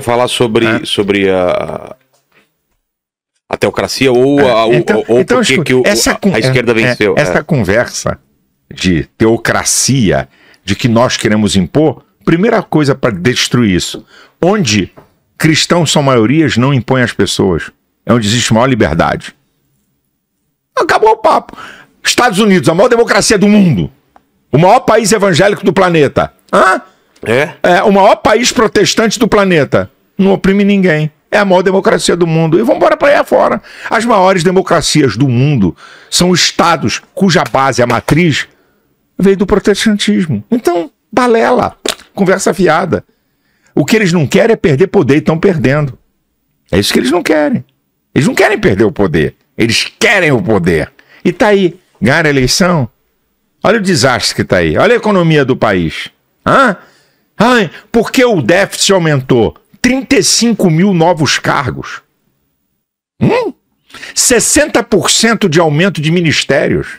falar sobre, é. sobre a, a teocracia ou, é. a, o, então, ou então, porque que o, essa, a, a é, esquerda é, venceu. É, essa conversa de teocracia, de que nós queremos impor, primeira coisa para destruir isso. Onde cristãos são maiorias, não impõem as pessoas. É onde existe maior liberdade. Acabou o papo. Estados Unidos, a maior democracia do mundo. O maior país evangélico do planeta. Hã? É? É o maior país protestante do planeta. Não oprime ninguém. É a maior democracia do mundo. E vamos embora para aí afora. As maiores democracias do mundo são estados cuja base, a matriz, veio do protestantismo. Então, balela, conversa fiada. O que eles não querem é perder poder e estão perdendo. É isso que eles não querem. Eles não querem perder o poder. Eles querem o poder. E tá aí. Ganhar a eleição. Olha o desastre que tá aí. Olha a economia do país. Hã? Ai, porque o déficit aumentou? 35 mil novos cargos. Hum? 60% de aumento de ministérios.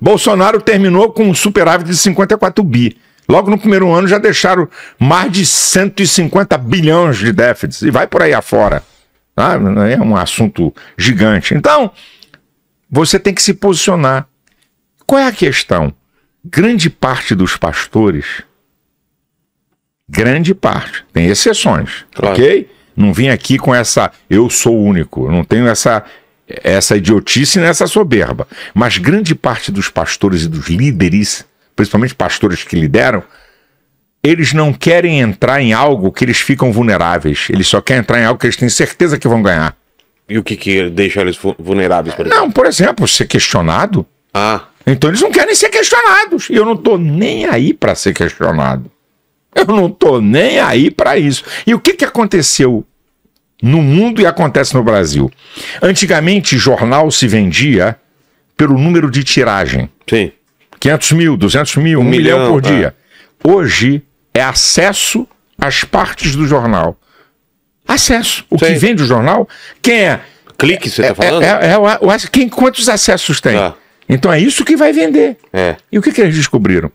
Bolsonaro terminou com um superávit de 54 bi. Logo no primeiro ano já deixaram mais de 150 bilhões de déficit. E vai por aí afora. Tá? É um assunto gigante. Então, você tem que se posicionar. Qual é a questão? Grande parte dos pastores Grande parte. Tem exceções, claro. ok? Não vim aqui com essa eu sou único, não tenho essa essa idiotice nessa soberba. Mas grande parte dos pastores e dos líderes, principalmente pastores que lideram, eles não querem entrar em algo que eles ficam vulneráveis. Eles só querem entrar em algo que eles têm certeza que vão ganhar. E o que, que deixa eles vulneráveis? Por Não, por exemplo, ser questionado. Ah. Então eles não querem ser questionados. E eu não estou nem aí para ser questionado. Eu não estou nem aí para isso. E o que, que aconteceu no mundo e acontece no Brasil? Antigamente, jornal se vendia pelo número de tiragem. Sim. 500 mil, 200 mil, um, um milhão, milhão, por é. dia. É. Hoje é acesso às partes do jornal. Acesso. O Sim. que vende o jornal, quem é? Clique, você está é, é, falando? É, é, é, quem, quantos acessos tem? Tá. Então é isso que vai vender. E o que, que eles descobriram?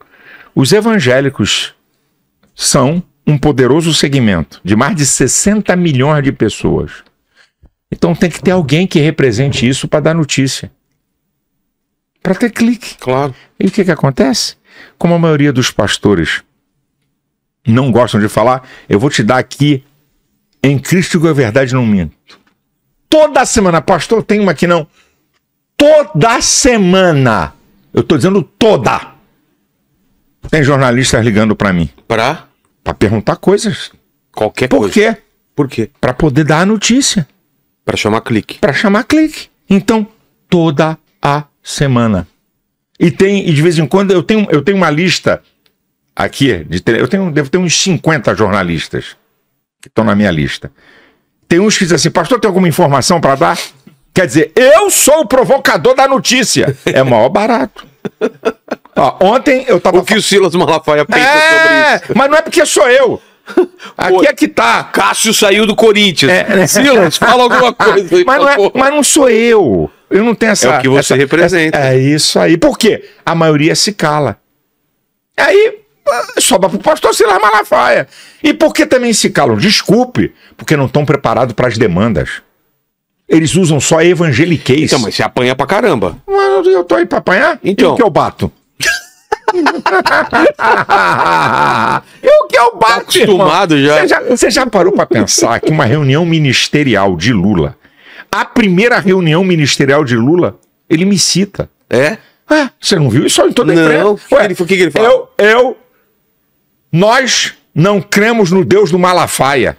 Os evangélicos são um poderoso segmento de mais de 60 milhões de pessoas. Então tem que ter alguém que represente isso para dar notícia. Para ter clique. Claro. E o que, que acontece? Como a maioria dos pastores não gostam de falar, eu vou te dar aqui em Cristo que a verdade não minto. Toda semana, pastor, tem uma que não. Toda semana. Eu estou dizendo toda tem jornalistas ligando para mim. Pra? Pra perguntar coisas. Qualquer Por coisa. Por quê? Por quê? Pra poder dar a notícia. Pra chamar clique. Pra chamar clique. Então, toda a semana. E tem, e de vez em quando, eu tenho, eu tenho uma lista aqui, de, eu tenho, devo ter uns 50 jornalistas que estão na minha lista. Tem uns que dizem assim, pastor, tem alguma informação para dar? Quer dizer, eu sou o provocador da notícia. É maior barato. Ó, ontem eu tava. O que o Silas Malafaia pensa é, sobre isso? Mas não é porque sou eu. Aqui é que tá. Cássio saiu do Corinthians. É, né? Silas, fala alguma coisa. Aí, mas, não é, mas não sou eu. Eu não tenho essa. É o que você essa, representa. É, é, isso aí. Por quê? A maioria se cala. Aí ah, sobra pro pastor Silas Malafaia. E por que também se calam? Desculpe, porque não estão preparados para as demandas. Eles usam só evangeliquez. Então, mas você apanha pra caramba. Mas eu tô aí pra apanhar? Então. E o então. que eu bato? e o que é o Tá acostumado já. Você, já. você já parou para pensar que uma reunião ministerial de Lula, a primeira reunião ministerial de Lula, ele me cita. É? é você não viu isso em toda a não. imprensa? o que, que ele falou? Eu, eu, nós não cremos no Deus do Malafaia.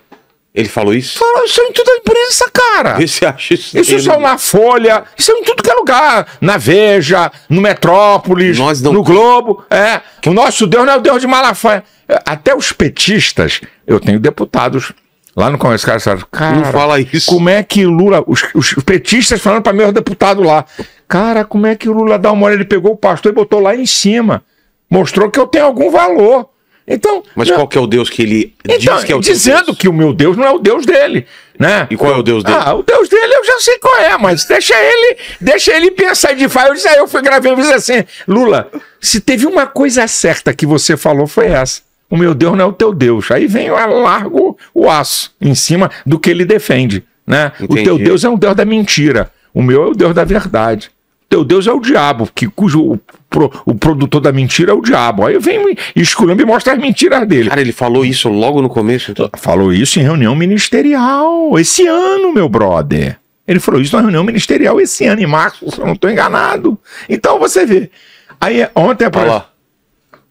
Ele falou isso? Falou, isso é em tudo a imprensa, cara. Você acha isso? Isso é na Folha, isso é em tudo que é lugar. Na Veja, no Metrópolis, não... no Globo. É. O nosso Deus não é o Deus de Malafaia. É, até os petistas, eu tenho deputados lá no Congresso, cara, cara, não fala isso. Como é que Lula. Os, os petistas falando para meu deputado lá. Cara, como é que o Lula dá uma hora? Ele pegou o pastor e botou lá em cima. Mostrou que eu tenho algum valor. Então, Mas não... qual que é o Deus que ele então, diz que é o Dizendo Deus? que o meu Deus não é o Deus dele, né? E qual é o Deus dele? Ah, o Deus dele eu já sei qual é, mas deixa ele, deixa ele pensar de fato. Eu disse, aí eu fui gravei, eu disse assim, Lula, se teve uma coisa certa que você falou foi essa. O meu Deus não é o teu Deus. Aí vem, eu largo o aço em cima do que ele defende, né? Entendi. O teu Deus é um Deus da mentira. O meu é o Deus da verdade. Teu Deus é o diabo, que, cujo Pro, o produtor da mentira é o diabo. Aí vem esculhamba e mostra as mentiras dele. Cara, ele falou isso logo no começo, então? Falou isso em reunião ministerial. Esse ano, meu brother. Ele falou isso na reunião ministerial esse ano, em março, se eu não estou enganado. Então você vê. Aí ontem apareceu. Olha lá.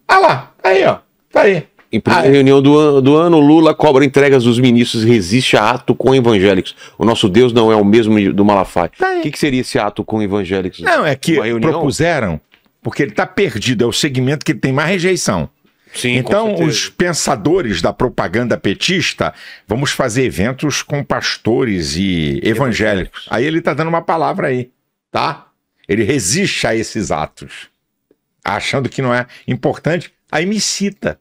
Olha lá. Aí, ó. Tá aí. Em ah, primeira ah, reunião do, an do ano, Lula cobra entregas dos ministros e resiste a ato com evangélicos. O nosso Deus não é o mesmo do Malafaia. Tá o que, que, seria esse ato com evangélicos? Não, é que propuseram, porque ele está perdido, é o segmento que tem mais rejeição. Sim, então, os pensadores da propaganda petista, vamos fazer eventos com pastores e evangélicos. Aí ele está dando uma palavra aí, tá? Ele resiste a esses atos, achando que não é importante. Aí me cita.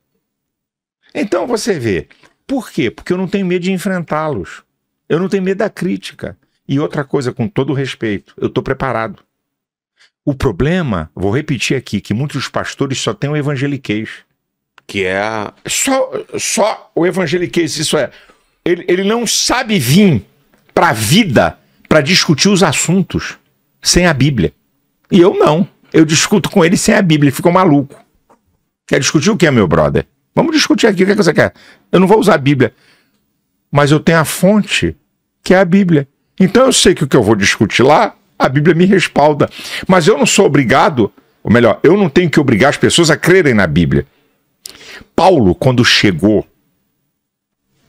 Então você vê. Por quê? Porque eu não tenho medo de enfrentá-los. Eu não tenho medo da crítica. E outra coisa, com todo respeito, eu estou preparado. O problema, vou repetir aqui, que muitos pastores só têm o evangeliquez. Que é a... só, só o evangeliquez, isso é. Ele, ele não sabe vir para a vida para discutir os assuntos sem a Bíblia. E eu não. Eu discuto com ele sem a Bíblia, ele fica maluco. Quer discutir o que, meu brother? Vamos discutir aqui o que, é que você quer. Eu não vou usar a Bíblia, mas eu tenho a fonte, que é a Bíblia. Então eu sei que o que eu vou discutir lá, a Bíblia me respalda. Mas eu não sou obrigado, ou melhor, eu não tenho que obrigar as pessoas a crerem na Bíblia. Paulo, quando chegou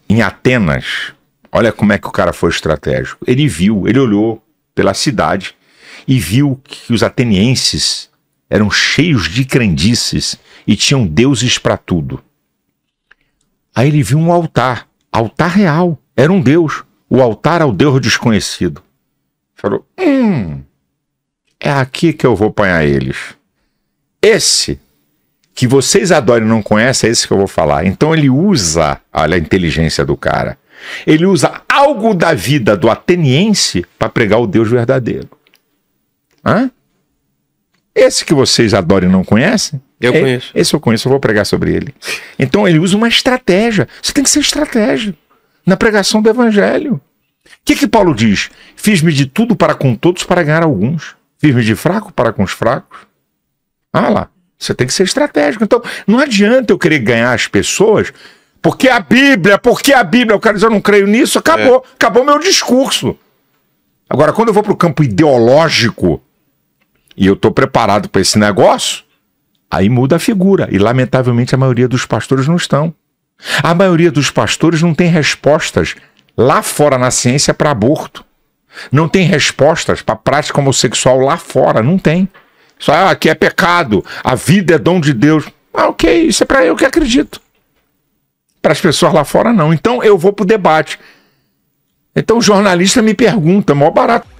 em Atenas, olha como é que o cara foi estratégico. Ele viu, ele olhou pela cidade e viu que os atenienses eram cheios de crendices e tinham deuses para tudo. Aí ele viu um altar, altar real, era um deus, o altar ao deus desconhecido. Falou: Hum, é aqui que eu vou apanhar eles. Esse que vocês adoram e não conhecem é esse que eu vou falar. Então ele usa, olha a inteligência do cara. Ele usa algo da vida do ateniense para pregar o Deus verdadeiro. Hã? Esse que vocês adoram e não conhecem eu é, conheço. Esse eu conheço, eu vou pregar sobre ele. Então ele usa uma estratégia. Você tem que ser estratégico na pregação do evangelho. O que, que Paulo diz? Fiz-me de tudo para com todos para ganhar alguns. Fiz-me de fraco para com os fracos. Ah lá, você tem que ser estratégico. Então não adianta eu querer ganhar as pessoas porque a Bíblia, porque a Bíblia. O cara dizer, eu não creio nisso, acabou. É. Acabou meu discurso. Agora, quando eu vou para o campo ideológico e eu estou preparado para esse negócio, Aí muda a figura, e lamentavelmente a maioria dos pastores não estão. A maioria dos pastores não tem respostas lá fora na ciência para aborto. Não tem respostas para prática homossexual lá fora, não tem. Só ah, aqui é pecado, a vida é dom de Deus. Ah, ok, isso é para eu que acredito. Para as pessoas lá fora, não. Então eu vou para o debate. Então o jornalista me pergunta, mó barato.